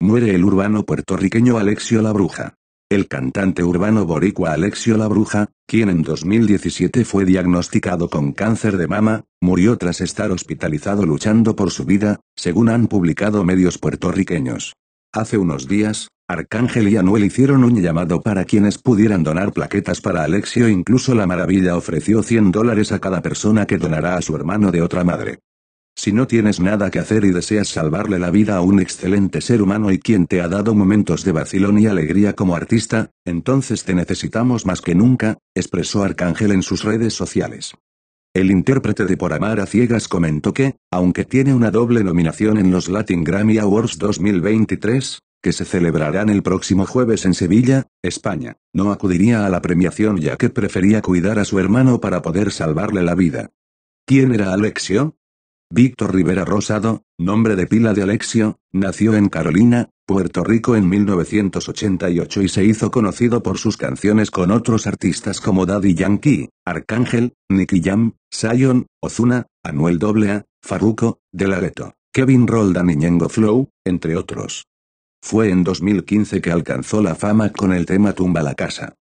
Muere el urbano puertorriqueño Alexio La Bruja. El cantante urbano boricua Alexio La Bruja, quien en 2017 fue diagnosticado con cáncer de mama, murió tras estar hospitalizado luchando por su vida, según han publicado medios puertorriqueños. Hace unos días, Arcángel y Anuel hicieron un llamado para quienes pudieran donar plaquetas para Alexio, incluso la maravilla ofreció 100 dólares a cada persona que donará a su hermano de otra madre. Si no tienes nada que hacer y deseas salvarle la vida a un excelente ser humano y quien te ha dado momentos de vacilón y alegría como artista, entonces te necesitamos más que nunca, expresó Arcángel en sus redes sociales. El intérprete de Por Amar a Ciegas comentó que, aunque tiene una doble nominación en los Latin Grammy Awards 2023, que se celebrarán el próximo jueves en Sevilla, España, no acudiría a la premiación ya que prefería cuidar a su hermano para poder salvarle la vida. ¿Quién era Alexio? Víctor Rivera Rosado, nombre de pila de Alexio, nació en Carolina, Puerto Rico en 1988 y se hizo conocido por sus canciones con otros artistas como Daddy Yankee, Arcángel, Nicky Jam, Zion, Ozuna, Anuel AA, Farruko, De La Kevin Roldan y Ñengo Flow, entre otros. Fue en 2015 que alcanzó la fama con el tema Tumba la Casa.